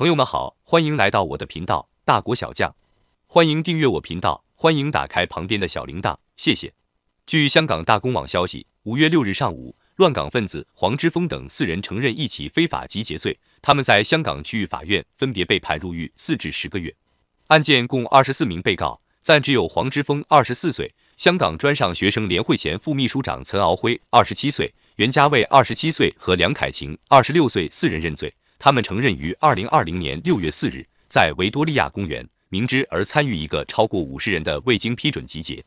朋友们好，欢迎来到我的频道《大国小将》，欢迎订阅我频道，欢迎打开旁边的小铃铛，谢谢。据香港大公网消息，五月六日上午，乱港分子黄之锋等四人承认一起非法集结罪，他们在香港区域法院分别被判入狱四至十个月。案件共二十四名被告，暂只有黄之锋二十四岁，香港专上学生联会前副秘书长岑敖辉二十七岁，袁家卫二十七岁和梁凯晴二十六岁四人认罪。他们承认于二零二零年六月四日在维多利亚公园明知而参与一个超过五十人的未经批准集结，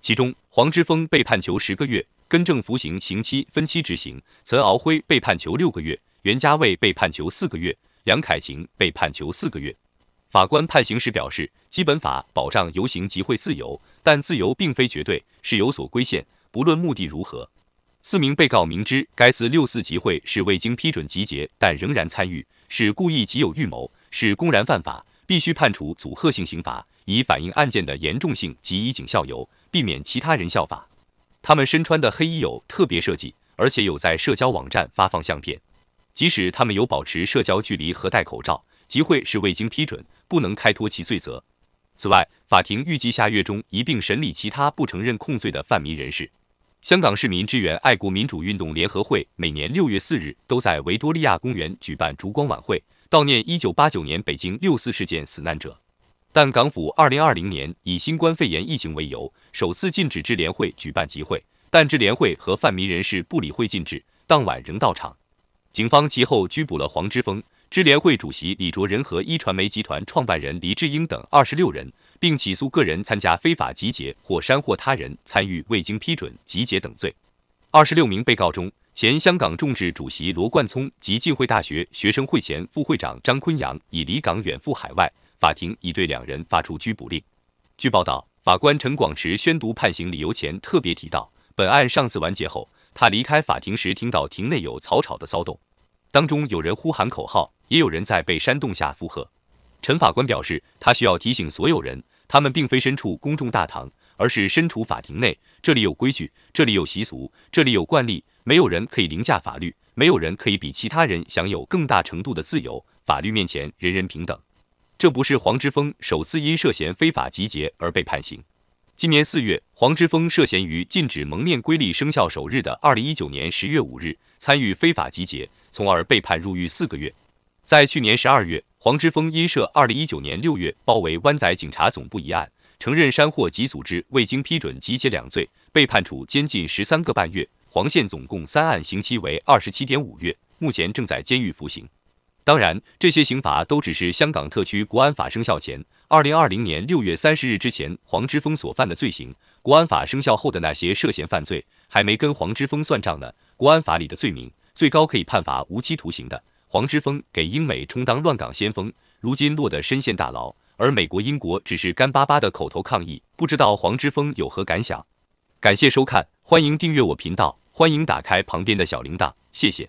其中黄之锋被判囚十个月，根正服刑，刑期分期执行；岑敖辉被判囚六个月，袁家卫被判囚四个月，梁凯晴被判囚四个月。法官判刑时表示，基本法保障游行集会自由，但自由并非绝对，是有所规限，不论目的如何。四名被告明知该次六四集会是未经批准集结，但仍然参与，是故意及有预谋，是公然犯法，必须判处阻吓性刑罚，以反映案件的严重性及以儆效尤，避免其他人效法。他们身穿的黑衣有特别设计，而且有在社交网站发放相片。即使他们有保持社交距离和戴口罩，集会是未经批准，不能开脱其罪责。此外，法庭预计下月中一并审理其他不承认控罪的犯迷人士。香港市民支援爱国民主运动联合会每年六月四日都在维多利亚公园举办烛光晚会，悼念一九八九年北京六四事件死难者。但港府二零二零年以新冠肺炎疫情为由，首次禁止支联会举办集会。但支联会和泛民人士不理会禁止，当晚仍到场。警方其后拘捕了黄之锋、支联会主席李卓仁和一传媒集团创办人黎智英等二十六人。并起诉个人参加非法集结或煽惑他人参与未经批准集结等罪。二十六名被告中，前香港众志主席罗冠聪及浸会大学学生会前副会长张坤阳已离港远赴海外，法庭已对两人发出拘捕令。据报道，法官陈广池宣读判刑理由前特别提到，本案上次完结后，他离开法庭时听到庭内有草吵的骚动，当中有人呼喊口号，也有人在被煽动下附和。陈法官表示，他需要提醒所有人，他们并非身处公众大堂，而是身处法庭内。这里有规矩，这里有习俗，这里有惯例，没有人可以凌驾法律，没有人可以比其他人享有更大程度的自由。法律面前人人平等。这不是黄之锋首次因涉嫌非法集结而被判刑。今年四月，黄之锋涉嫌于禁止蒙面规例生效首日的二零一九年十月五日参与非法集结，从而被判入狱四个月。在去年十二月。黄之锋因涉2019年6月包围湾仔警察总部一案，承认山货及组织未经批准集结两罪，被判处监禁十三个半月。黄县总共三案，刑期为二十七点五月，目前正在监狱服刑。当然，这些刑罚都只是香港特区国安法生效前，2020年6月30日之前黄之锋所犯的罪行。国安法生效后的那些涉嫌犯罪，还没跟黄之锋算账呢。国安法里的罪名，最高可以判罚无期徒刑的。黄之锋给英美充当乱港先锋，如今落得身陷大牢，而美国、英国只是干巴巴的口头抗议，不知道黄之锋有何感想？感谢收看，欢迎订阅我频道，欢迎打开旁边的小铃铛，谢谢。